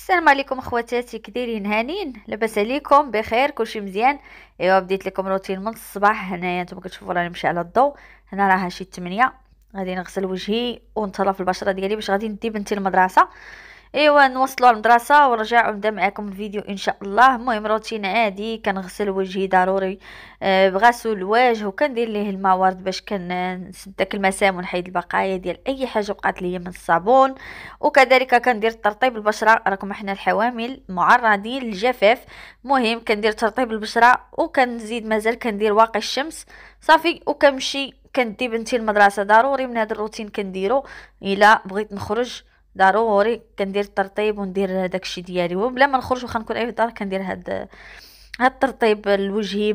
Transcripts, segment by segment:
السلام عليكم خواتاتي كديرين هانين لاباس عليكم بخير كلشي مزيان ايوا بديت لكم روتين من الصباح هنايا نتوما كتشوفوا راني مشي على الضو هنا راها شي 8 غادي نغسل وجهي ونطلع في البشره ديالي باش غادي ندي بنتي المدرسه ايوا نوصلوا المدرسه ورجعوا نبدا معكم الفيديو ان شاء الله المهم روتين عادي كنغسل وجهي ضروري آه بغسل الوجه وكندير ليه الماء باش كنسد داك المسام ونحيد البقايا ديال اي حاجه وقعت ليا من الصابون وكذلك كندير ترطيب البشره راكم حنا الحوامل معرضين للجفاف مهم كندير ترطيب البشره وكنزيد مازال كندير واقي الشمس صافي وكنمشي كندي بنتي المدرسه ضروري من هذا الروتين كنديرو الا بغيت نخرج ضروري كندير الترطيب وندير داكشي ديالي وبلا ما نخرج واخا نكون في الدار كندير هاد هاد الترطيب الوجهي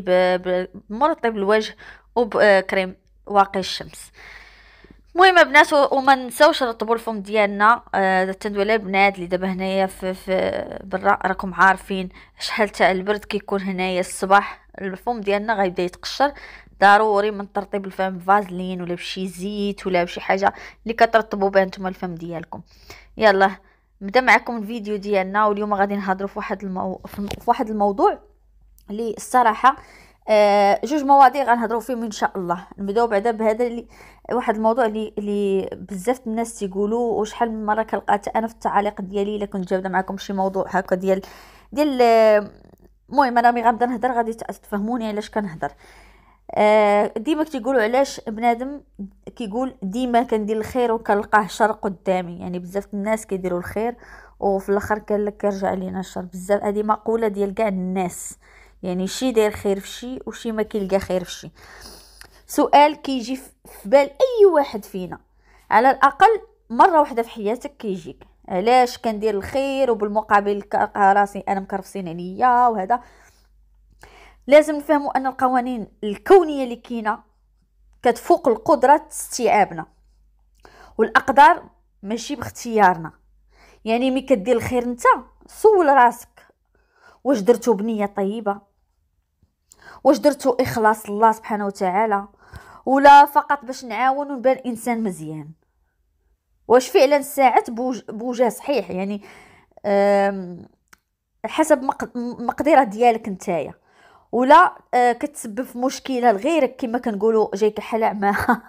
بمرطب الوجه وبكريم آه، واقي الشمس المهم البنات وما نساوش نرطبوا الفم ديالنا آه البنات اللي دابا هنايا في, في برا راكم عارفين شحال تاع البرد كيكون هنايا الصباح الفم ديالنا غيبدا يتقشر ضروري من ترطيب الفم فازلين ولا بشي زيت ولا بشي حاجه اللي كترطبوا بها نتوما الفم ديالكم يلا نبدا معكم الفيديو ديالنا واليوم غادي نهضروا في واحد المو... في واحد الموضوع اللي الصراحه آه جوج مواضيع غنهضروا فيهم ان شاء الله نبداو بعدا بهذا اللي واحد الموضوع اللي اللي بزاف الناس تيقولوا وشحال من مره كلقات انا في التعاليق ديالي الا كنت جاوبه معكم شي موضوع هكا ديال ديال آه، المهم انا ملي غنبدا نهضر غادي تفهموني علاش كنهضر آه، ديما كيقولوا علاش بنادم كيقول ديما كندير الخير وكنلقاه شر قدامي يعني بزاف الناس كيديروا الخير وفي الاخر كان لك كيرجع لينا الشر بزاف هذه مقوله ديال كاع الناس يعني شي داير خير في شي وشي ما كيلقى خير في شي سؤال كيجي في بال اي واحد فينا على الاقل مره واحده في حياتك كيجيك علاش كندير الخير وبالمقابل راسي انا مكرفسين عليا وهذا لازم نفهموا ان القوانين الكونيه اللي كاينه كتفوق القدره استيعابنا والاقدار ماشي باختيارنا يعني مي كدير الخير انت سول راسك واش درتو بنيه طيبه واش درتو اخلاص الله سبحانه وتعالى ولا فقط باش نعاون ونبان انسان مزيان واش فعلا ساعات بوجه صحيح يعني حسب مقدره ديالك نتايا ولا آه، كتسبب في مشكله لغيرك كما كنقولوا جاي كحل عماها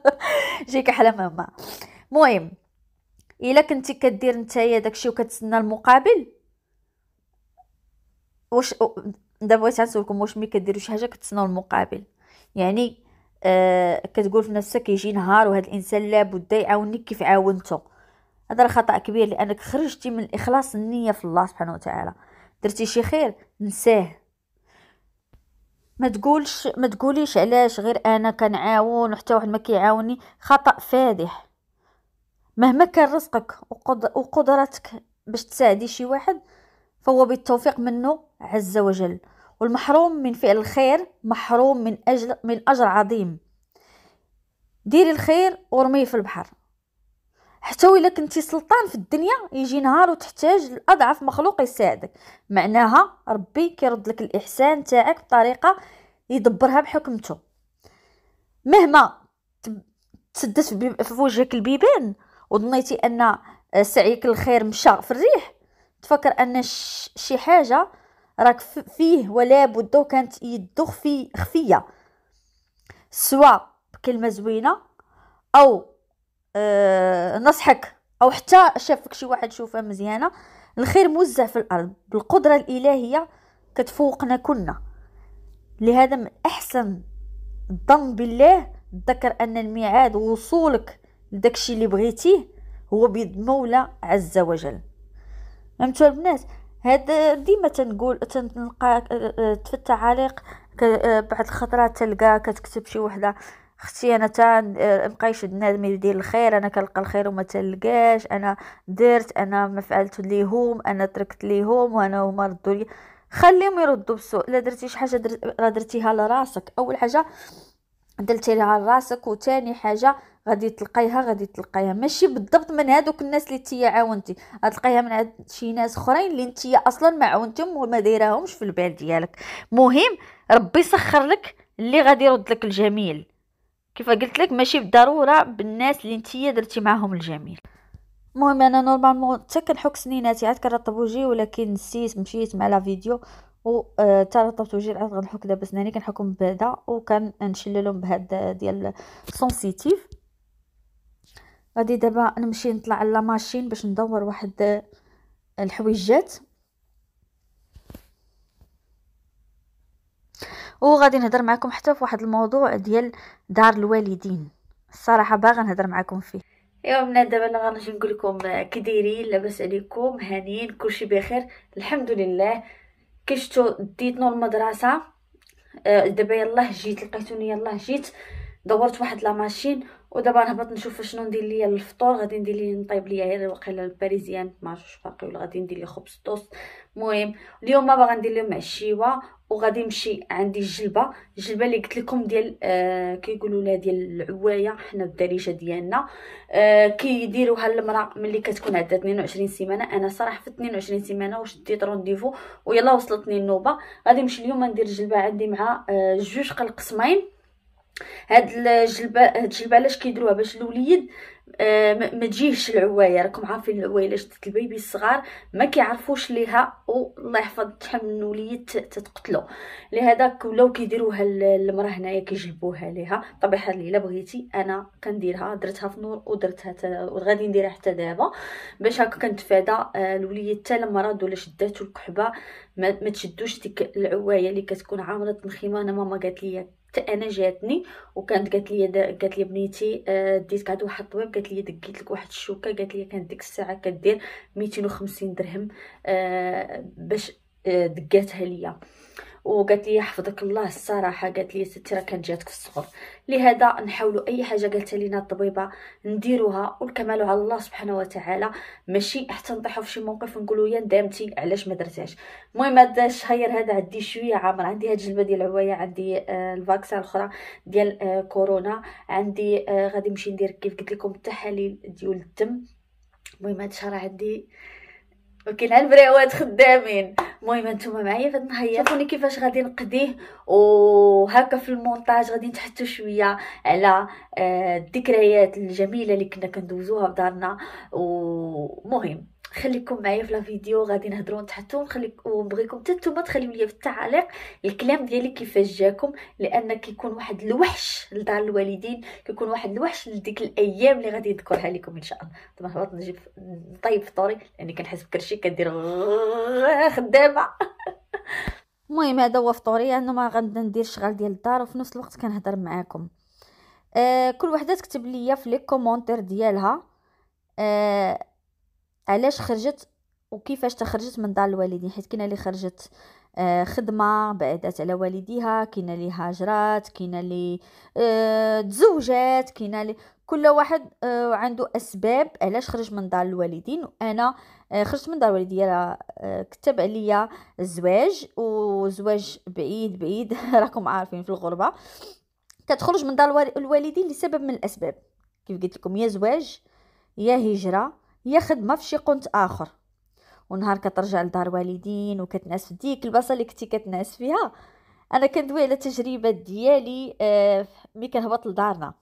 جاي كحل عماها المهم الا كنتي كدير نتايا داكشي وكتسنى المقابل واش دابا بغيت نسولكم واش ملي كديروا شي حاجه كتسناو المقابل يعني آه كتقول في نفسك يجي نهار وهذا الانسان لابد يعاونك كيف عاونته هذا خطا كبير لانك خرجتي من الاخلاص النيه في الله سبحانه وتعالى درتي شي خير نساه ما تقولش ما تقوليش علاش غير انا كنعاون وحتى واحد ما كيعاوني خطا فادح مهما كان رزقك وقدرتك باش تساعدي شي واحد فهو بالتوفيق منه عز وجل والمحروم من فعل الخير محروم من اجل من اجر عظيم ديري الخير ورميه في البحر حتى الا كنتي سلطان في الدنيا يجي نهار وتحتاج لاضعف مخلوق يساعدك معناها ربي كيرد لك الاحسان تاعك بطريقه يدبرها بحكمته مهما تسدت في وجهك البيبان وظنيتي ان سعيك الخير مشى في الريح تفكر ان شي حاجه راك فيه ولا بد كانت يدو خفي خفيه سواء بكلمه زوينه او آه، نصحك او حتى شافك شي واحد شوفه مزيانه الخير موزع في الارض بالقدره الالهيه كتفوقنا كلنا لهذا من احسن الظن بالله تذكر ان الميعاد وصولك لداكشي اللي بغيتيه هو بيد مولى عز وجل فهمتوا البنات هذا ديما تنقول تنلقى آه، آه، تفت تعاليق بعد الخطرات تلقى كتكتب شي وحده اختي انا تا آه، بقى يشد النادم يدير الخير انا كنلقى الخير وما تلقاش انا درت انا ما فعلت ليهم انا تركت ليهم وانا هما ردوا لي خليهم يردوا بالسوء لا درتي شي حاجه درت راه درتيها لراسك اول حاجه درتيها لراسك وثاني حاجه غادي تلقايها غادي تلقايها ماشي بالضبط من هادوك الناس اللي انتيا عاونتي غتلقايها من عند شي ناس اخرين اللي انتيا اصلا ما عاونتهم وما دايراهمش في البال ديالك مهم ربي يسخر لك اللي غادي يرد لك الجميل كيف قلت لك ماشي بالضروره بالناس اللي نتيا درتي معاهم الجميل المهم انا نورمالمون حتى كنحك سنيناتي عاد كنرطب وجهي ولكن نسيت مشيت مع لا فيديو و حتى آه، رطبت وجهي عاد غنحك دابا سناني كنحكم بهذا وكنشللهم بهذا آه، ديال سونسيتيف غادي دابا نمشي نطلع على ماشين باش ندور واحد آه، الحويجات وغادي نهضر معكم حتى في واحد الموضوع ديال دار الوالدين الصراحه باغا نهضر معكم فيه ايوا بنات دابا انا غنجي نقول لكم آه، كي دايرين لاباس عليكم هانيين كلشي بخير الحمد لله كي شفتوا ديتنا المدرسه آه، دابا يلاه جيت لقيتوني يلاه جيت دورت واحد لا ماشين ودابا نهبط نشوف شنو ندير ليا الفطور غادي ندير لي نطيب ليا غير واقيلا الباريزيان ما عرفتش باقي ولا غادي ندير لي خبز توست المهم اليوم ما باغا ندير لهم عشيوه وغادي نمشي عندي الجلبه الجلبه اللي قلت لكم ديال آه كيقولوا لها ديال العوايه حنا الدارجه ديالنا آه كيديروها المراه ملي كتكون عندها 22 سيمانه انا صراحه في 22 سيمانه وشديت رونديفو ويلا وصلتني النوبه غادي نمشي اليوم ندير الجلبه عندي مع آه، جوج قلق قسمين هاد الجلبه هاد الجلبه علاش كيديروها باش الوليد آه، ما تجيهش العوايه راكم عارفين العوايه الا البيبي الصغار ما كيعرفوش ليها والله يحفظ شحال من وليد تتقتلو لهذا ولاو كيديروها المراه هنايا كيجلبوها ليها طبيعه هذه الا بغيتي انا كنديرها درتها في نور ودرتها وغادي نديرها حتى دابا باش هكا كنتفادى آه، الوليد حتى المرض ولا شداتو الكحبه ما تشدوش ديك العوايه اللي كتكون عامره تنخيمه انا ماما قالت لي حتى انا جاتني وكانت قالت لي قالت لي بنيتي آه، ديتك عند واحد الطبيب قالت لي دقيت لك واحد الشوكه قالت لي كانت ديك الساعه كدير 250 درهم آه، باش آه، دقاتها ليا وقالت لي يحفظك الله الصراحه قالت لي ستي راه كانت جاتك في الصغر لهذا نحاولوا اي حاجه قالت لينا الطبيبه نديروها والكمال على الله سبحانه وتعالى ماشي حتى نطيحوا في شي موقف ونقولوا يا ندمتي علاش ما درتهاش المهم هذا الشهير هذا عندي شويه عامر عندي هاد الجلبه ديال العوايه عندي آه، الفاكسه الاخرى ديال آه، كورونا عندي آه، غادي نمشي ندير كيف قلت لكم التحاليل ديال الدم المهم هاد الشهر عندي وكاين ها البريوات خدامين المهم انتم معايا في النهار شوفوني كيفاش غادي نقضيه وهكا في المونتاج غادي نتحتو شويه على آه، الذكريات الجميله اللي كنا كندوزوها في دارنا ومهم خليكم معايا في الفيديو غادي نهضروا نتحتوا نخليك ونبغيكم حتى نتوما تخليو ليا في التعاليق الكلام ديالي كيفاش جاكم لان كيكون واحد الوحش لدار الوالدين كيكون واحد الوحش لديك الايام اللي غادي نذكرها لكم ان شاء الله دابا هبط نجيب نطيب فطوري لاني كنحس بكرشي كدير خدامه المهم هذا هو فطوري انا ما غادي شغل ديال الدار وفي نفس الوقت كنهضر معاكم آه كل وحده تكتب ليا في لي كومونتير ديالها آه علاش خرجت وكيفاش تخرجت من دار الوالدين حيت كاينه اللي خرجت آه، خدمه بعدات على والديها كاينه اللي هاجرات كاينه اللي آه، تزوجات كاينه اللي كل واحد آه، عنده اسباب علاش خرج من دار الوالدين وانا خرجت من دار والدي كتب عليا الزواج وزواج بعيد بعيد راكم عارفين في الغربه كتخرج من دار الوالدين لسبب من الاسباب كيف قلت لكم يا زواج يا هجره هي خدمه في شي قنت اخر ونهار كترجع لدار والدين وكتنعس في ديك البلاصه اللي كنتي كتنعس فيها انا كندوي على التجربه ديالي آه ملي كنهبط لدارنا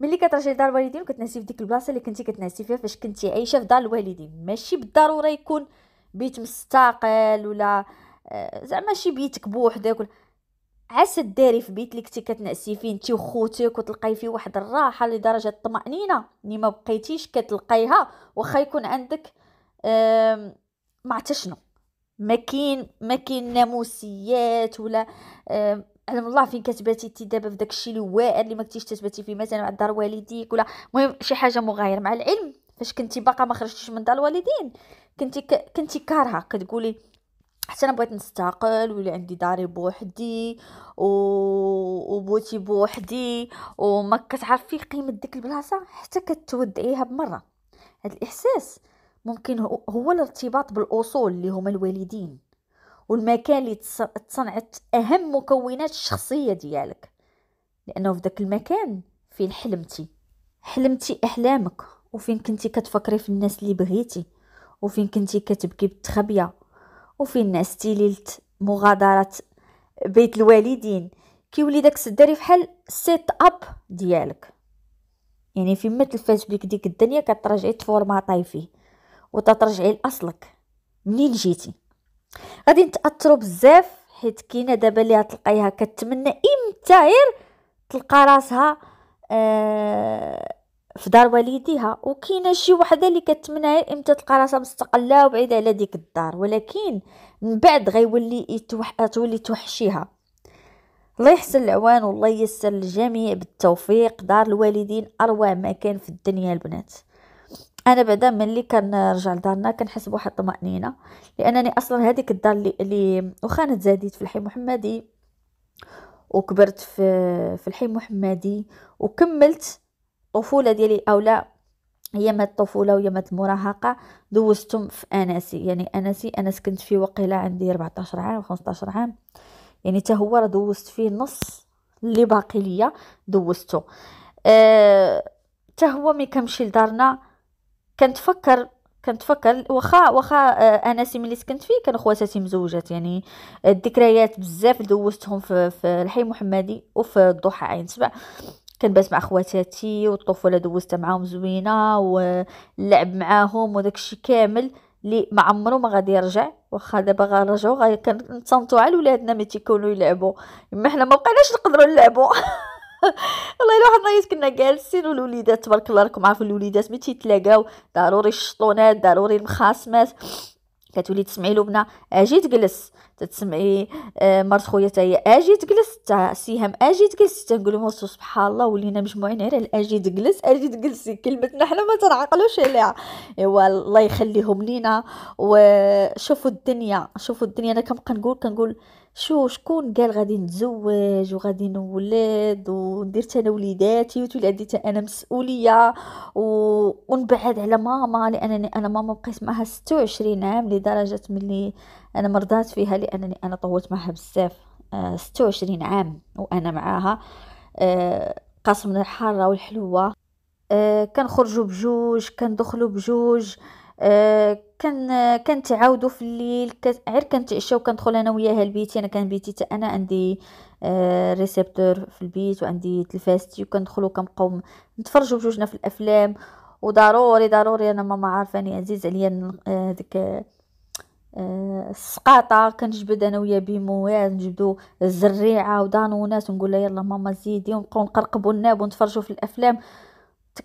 ملي كترجعي لدار الوالدين وكتنعسي في ديك البلاصه اللي كنتي كتنعسي فيها فاش كنتي عايشه في دار الوالدين ماشي بالضروره يكون بيت مستقل ولا آه زعما شي بيتك بوحدك عسى داري في بيت اللي كنتي كتنعسي فيه انت وخوتك وتلقاي فيه واحد الراحه لدرجه الطمانينه اللي ما بقيتيش كتلقايها واخا يكون عندك ما شنو ما كاين ما كاين ناموسيات ولا علم الله فين كتباتي انت دابا في داكشي اللي واعر اللي ما كنتيش تتباتي فيه مثلا مع دار والديك ولا المهم شي حاجه مغايره مع العلم فاش كنتي باقا ما خرجتيش من دار الوالدين كنتي ك... كنتي كارهه كتقولي حتى انا بغيت نستقل ولي عندي داري بوحدي و... وبوتي بوحدي وما كتعرفي قيمه ديك البلاصه حتى كتودعيها بمره هذا الاحساس ممكن هو الارتباط بالاصول اللي هما الوالدين والمكان اللي تصنعت اهم مكونات الشخصيه ديالك لانه في ذاك المكان فين حلمتي حلمتي احلامك وفين كنتي كتفكري في الناس اللي بغيتي وفين كنتي كتبكي بالتخبيه وفي الناس تيليلت مغادرة بيت الوالدين كيولي داك السداري فحال سيت اب ديالك يعني فيما تلفات بك ديك الدنيا كترجعي تفورماطاي فيه وتترجعي لاصلك منين جيتي غادي نتاثروا بزاف حيت كاينه دابا اللي غتلقايها كتمنى امتى غير تلقى راسها آه في دار والديها وكاينه شي وحده اللي كتمنى امتى تلقى راسها مستقله وبعيده على ديك الدار ولكن من بعد غيولي يتوح... تولي توحشيها الله يحسن العوان والله ييسر الجميع بالتوفيق دار الوالدين اروع مكان في الدنيا البنات انا بعدا ملي كنرجع لدارنا كنحس بواحد الطمانينه لانني اصلا هذيك الدار اللي, اللي واخا انا تزاديت في الحي محمدي وكبرت في في الحي محمدي وكملت الطفوله ديالي او لا مات الطفوله مات المراهقه دوزتهم في اناسي يعني اناسي انا سكنت فيه وقيله عندي 14 عام 15 عام يعني حتى هو راه دوزت فيه نص اللي باقي ليا دوزته آه، حتى أه هو ملي كنمشي لدارنا كنتفكر كنتفكر واخا واخا آه، اناسي ملي سكنت فيه كانوا خواتاتي مزوجات يعني الذكريات بزاف دوزتهم في, في الحي محمدي وفي الضحى عين يعني سبع كنبات مع خواتاتي والطفوله دوزتها معاهم زوينه واللعب معاهم وداكشي كامل اللي ما عمره ما غادي يرجع واخا دابا غنرجعو غادي كنتصنتو على ولادنا ملي تيكونوا يلعبوا اما حنا ما بقيناش نقدروا نلعبوا والله الا واحد النهار كنا جالسين والوليدات تبارك الله راكم عارفين الوليدات ملي تيتلاقاو ضروري الشطونات ضروري المخاصمات كتولي تسمعي لبنى اجي تجلس تتسمعي آه، مرت خويا تاهي اجي تجلس تاع سهام اجي تجلس تنقول لهم سبحان الله ولينا مجموعين غير على اجي تجلس اجي تجلسي كلمتنا حنا ما تنعقلوش عليها ايوا الله يخليهم لينا وشوفوا الدنيا شوفوا الدنيا انا كنبقى نقول كنقول شو شكون قال غادي نتزوج وغادي نولد وندير انا وليداتي وتولي عندي انا مسؤوليه و... ونبعد على ماما لانني انا ماما بقيت معها 26 عام لدرجه ملي انا مرضات فيها لانني انا طولت معها بزاف آه 26 عام وانا معاها آه قسمنا الحاره والحلوه آه كنخرجوا بجوج كندخلوا بجوج آه آه، كان كانت كنتعاودوا في الليل غير كنتعشاو كندخل انا وياها البيت انا كان بيتي حتى انا عندي ريسبتور آه، ريسيبتور في البيت وعندي تلفازتي وكندخلوا كنبقاو نتفرجوا بجوجنا في الافلام وضروري ضروري انا ماما عارفاني عزيز عليا آه ديك آه، السقاطه كنجبد انا ويا بيمو نجبدو الزريعه ودانونات ونقول لها يلا ماما زيدي ونبقاو نقرقبو الناب ونتفرجو في الافلام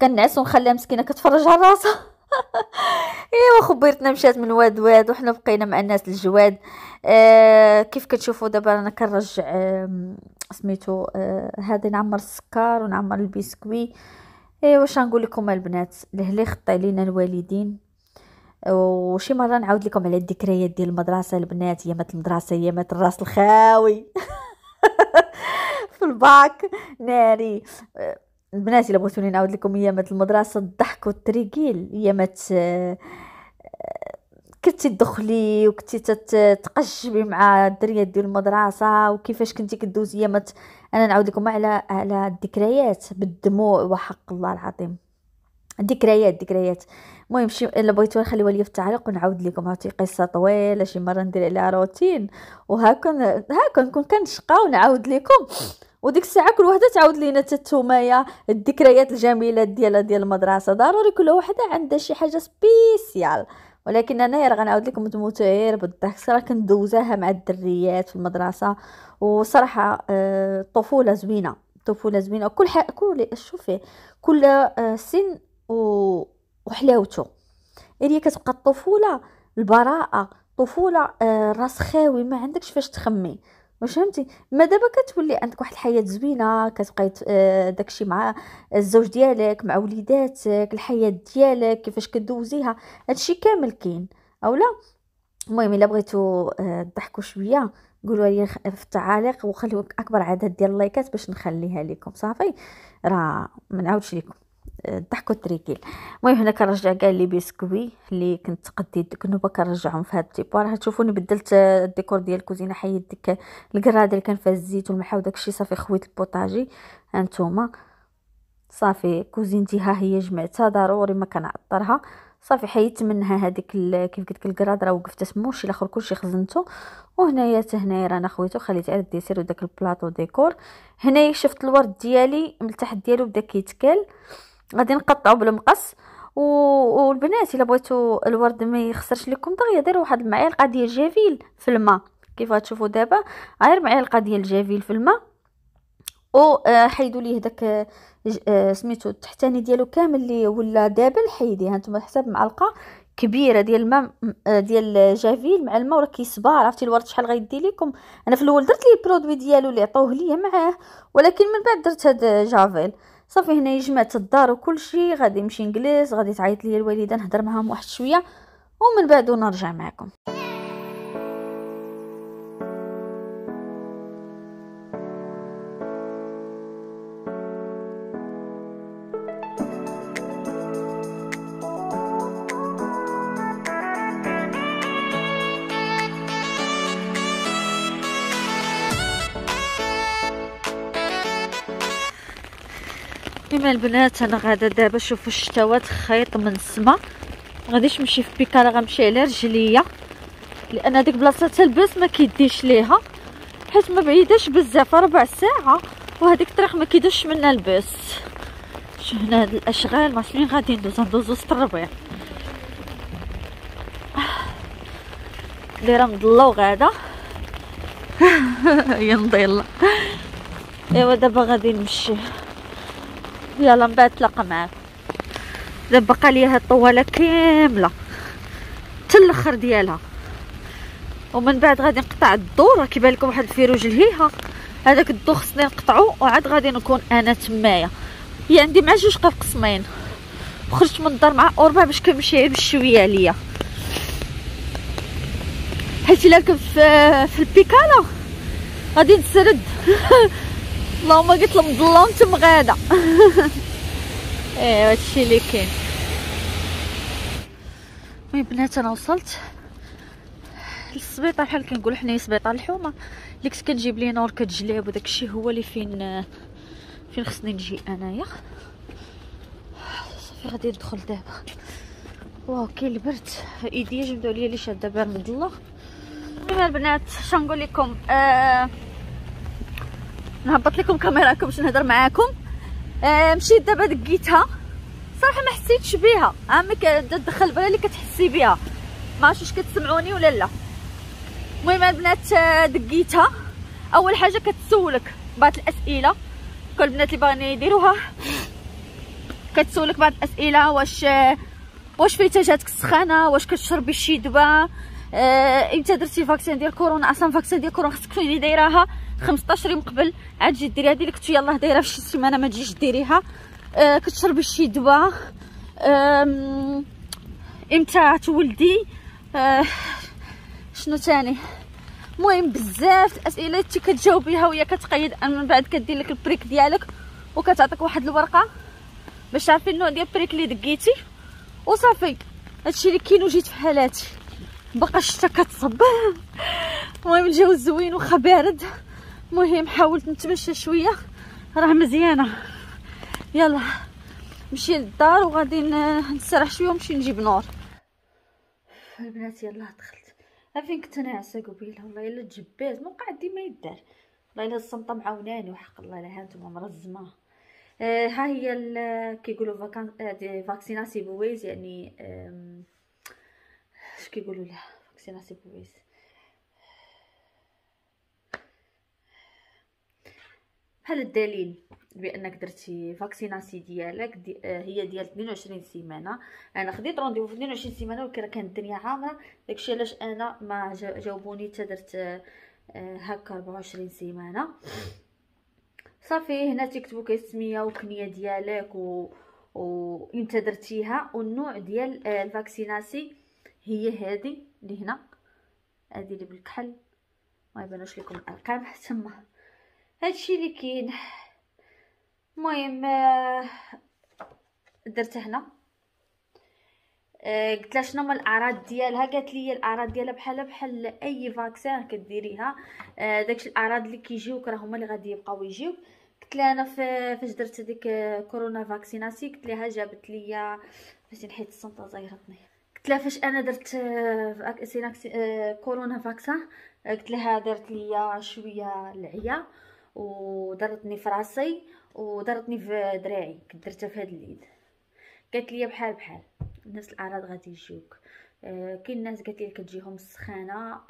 كنعس ونخليها مسكينه كتفرج على راسها وخبرتنا مشات من واد واد وحنا بقينا مع الناس الجواد آه كيف كتشوفوا دابا انا كنرجع آه سميتو آه هذا نعمر السكر ونعمر البسكوي ايوا واش نقول لكم البنات لهلي خطي لينا الوالدين وشي مره نعاود لكم على الذكريات ديال المدرسه البنات يامات المدرسه يامات الراس الخاوي في الباك ناري آه، البنات الا بغيتوني نعاود لكم ايامات المدرسه الضحك والتريكيل ايامات آه كنتي تدخلي وكنتي تتقشبي مع الدريات ديال المدرسه وكيفاش كنتي كدوزي مت انا نعاود لكم على على الذكريات بالدموع وحق الله العظيم ذكريات ذكريات المهم شي الا بغيتو خليوها ليا في التعليق ونعاود لكم عاوتاني قصه طويله شي مره ندير عليها روتين وهاكن هاكن نكون كنشقى ونعاود لكم وديك الساعه كل وحده تعاود لينا تتومايا الذكريات الجميله ديالها ديال المدرسه ضروري كل وحده عندها شي حاجه سبيسيال ولكن انا راه غنعاود لكم متمتعير بالضحك صراحه كندوزاها مع الدريات في المدرسه وصراحه الطفوله آه، زوينه الطفوله زوينه كل كل شوفي كل آه، سن وحلاوته هي يعني كتبقى الطفوله البراءه طفوله آه، خاوي ما عندكش فاش تخمي واش فهمتي ما دابا كتولي عندك واحد الحياه زوينه كتبقاي آه، داكشي مع الزوج ديالك مع وليداتك الحياه ديالك كيفاش كدوزيها هادشي كامل كاين اولا المهم الا بغيتو آه، تضحكوا شويه قولوا لي في التعاليق وخليو اكبر عدد ديال اللايكات باش نخليها لكم صافي راه ما نعاودش لكم ضحكوا تريكيل المهم هنا كنرجع كاع لي بيسكوي اللي كنت قديت ديك النوبه كنرجعهم في هاد التيبو راه تشوفوني بدلت الديكور ديال الكوزينه حيد ديك الكراد اللي كان فيها الزيت والملح وداكشي صافي خويت البوطاجي هانتوما صافي كوزينتي ها هي جمعتها ضروري ما كنعطرها صافي حيدت منها هذيك كيف قلت لك الكراد راه وقفت تموش الاخر كلشي خزنته وهنايا حتى هنايا رانا خويتو خليت غير الديسير وداك البلاطو ديكور هنايا شفت الورد ديالي من التحت ديالو بدا كيتكال غادي نقطعو بالمقص و... والبنات الا بغيتو الورد ما يخسرش لكم دغيا ديروا واحد المعلقه ديال جافيل في الماء كيف غتشوفوا دابا غير معلقه ديال الجافيل في الماء وحيدوا آه، ليه داك آه، سميتو التحتاني ديالو كامل اللي ولا دابل حيديه هانتوما حساب معلقه كبيره ديال الماء آه، ديال جافيل مع الماء راه كيصبا عرفتي الورد شحال غيدي لكم انا في الاول درت ليه البرودوي ديالو اللي عطوه ليا معاه ولكن من بعد درت هاد جافيل صافي هنايا جمعت الدار وكلشي غادي نمشي نجلس غادي تعيط لي الوالده نهضر معاهم واحد شويه ومن بعد نرجع معكم البنات انا غادا دابا شوفوا الشتوات خيط من السما غاديش نمشي في بيكالا غنمشي على رجليا لان هذيك بلاصه تلبس ما كيديش ليها حيت ما بعيداش بزاف ربع ساعه وهذيك الطريق ما كيدوش منها الباس شو هنا هاد الاشغال ما فين غادي ندوز ندوزو الربيع دايره مضله وغاده يلا يلا ايوا دابا غادي نمشي يلا من بعد تلاقى معاك دابا بقى ليا هاد الطواله كامله حتى الاخر ديالها ومن بعد غادي نقطع الضو راه كيبان لكم واحد الفيروج لهيها هذاك الضو خصني نقطعو وعاد غادي نكون انا تمايا هي يعني عندي مع جوج قسمين خرجت من الدار مع اوربا باش كنمشي بشويه ليا حيت الا ركبت في, في البيكالا غادي نسرد اللهم قلت لهم ظلام تم غادا ايوا هادشي اللي كاين المهم بنات انا وصلت للسبيطار بحال كنقول حنايا سبيطار الحومه اللي كنت كتجيب لي نور كتجلاب وداكشي هو اللي فين فين خصني نجي انايا صافي غادي ندخل دابا واو كي البرد ايديا جبدوا لي اللي شاده بارد الله المهم البنات شنو نقول لكم آه نهبط لكم كاميراكم باش نهضر معاكم آه مشيت دابا دقيتها صراحه ما حسيتش بها عامي آه، كتدخل بلا اللي كتحسي بها ما عرفتش واش كتسمعوني ولا لا المهم البنات آه، دقيتها اول حاجه كتسولك بعض الاسئله كل البنات اللي باغيين يديروها كتسولك بعض الاسئله واش آه، واش فيتاجاتك جاتك السخانه واش كتشربي شي دواء امتى آه، درتي فاكسين ديال كورونا اصلا فاكسين ديال كورونا خصك تكوني دايراها 15 يوم قبل عاد تجي ديري هذه اللي كنتي يلاه دايره في سيمانه ما تجيش ديريها آه، كتشربي شي دواء امتى تولدي آه، شنو تاني المهم بزاف الاسئله اللي كتجاوبيها وهي كتقيد من بعد كدير لك البريك ديالك وكتعطيك واحد الورقه باش تعرفي النوع ديال البريك اللي دقيتي وصافي هادشي اللي كاين وجيت في حالاتي باقا الشتا كتصب المهم الجو زوين وخا بارد المهم حاولت نتمشى شويه راه مزيانه يلا نمشي للدار وغادي نسرح شويه ونمشي نجيب نور البنات يلا دخلت عافين كنت ناعسه قبيله والله الا تجبات ما وقع ديما يدار والله الا الصمطه معاوناني وحق الله لها نتوما مرزمه آه ها هي كيقولوا فاكسيناسي آه، بويز يعني آه واش كيقولوا لها سي بوبيس بحال الدليل بانك درتي فاكسيناسي ديالك دي آه، هي ديال 22 سيمانه انا خديت رونديفو في 22 سيمانه ولكن كانت الدنيا عامره داكشي علاش انا ما جاوبوني حتى درت آه، هكا 24 سيمانه صافي هنا تكتبوا كاسميه وكنيه ديالك و انت درتيها والنوع ديال آه، الفاكسيناسي هي هذه اللي هنا هذه اللي بالكحل ما يبانوش لكم الارقام تما هادشي اللي كاين المهم آه، درتها هنا آه، قلت لها شنو هما الاعراض ديالها قالت لي الاعراض ديالها بحال بحال اي فاكسين كديريها آه، داكشي الاعراض اللي كيجيوك راه هما اللي غادي يبقاو يجيوك قلت لها انا فاش درت هذيك كورونا فاكسيناسي قلت لها جابت لي باش نحيد الصنطه زيرتني قلت لها فاش انا درت آه، آه، كورونا فاكسا آه، قلت لها دارت ليا شويه العيا وضرتني في راسي وضرتني في دراعي كنت درتها في هذا اليد قالت لي بحال بحال الناس الاعراض غادي يجيوك كاين ناس قالت لي كتجيهم السخانه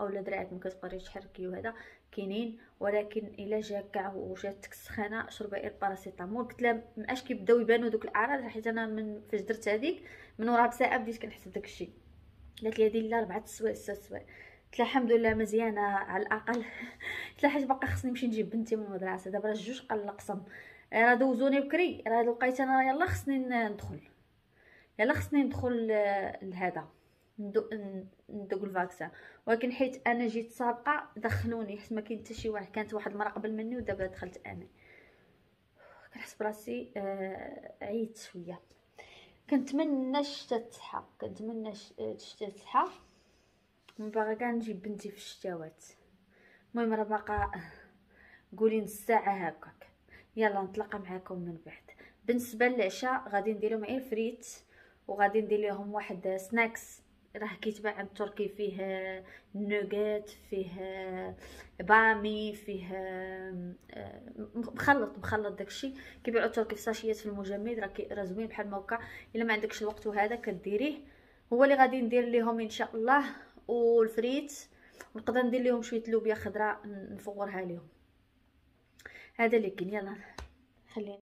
اولا ما كتبقى تحركي وهذا كاينين ولكن الا جا كاع وجاتك السخانه شربي الباراسيتامول قلت لها مابقاش كيبداو يبانو دوك الاعراض حيت انا من فاش درت هذيك من وراها بساعه بديت كنحس بداك الشيء قالت لي هذه لا ربعه السوايع سته سوايع قلت لها الحمد لله مزيانه على الاقل قلت لها حيت باقا خصني نمشي نجيب بنتي من المدرسه دابا راه جوج قال القسم راه دوزوني بكري راه لقيت انا يلاه خصني ندخل يلاه خصني ندخل لهذا ندوق الفاكسان ولكن حيت انا جيت سابقه دخلوني حيت ما كاين حتى شي واحد كانت واحد المراه قبل مني ودابا دخلت انا كنحس براسي آه عيت شويه كنتمنى الشتا تصحى كنتمنى الشتا تصحى من باغا كاع نجيب بنتي في الشتاوات المهم راه باقا قولي نص ساعه هكاك يلا نتلاقى معاكم من بعد بالنسبه للعشاء غادي نديرو معايا فريت وغادي ندير لهم واحد سناكس راه كيتباع عند تركي فيه نوغات فيه بامي فيه آه، مخلط مخلط داكشي كيبيعوا تركي في ساشيات في المجمد راه راه زوين بحال ما هكا الا ما عندكش الوقت وهذا كديريه هو اللي غادي ندير ليهم ان شاء الله والفريت نقدر ندير ليهم شويه لوبيا خضراء نفورها ليهم هذا اللي كاين يلا خلينا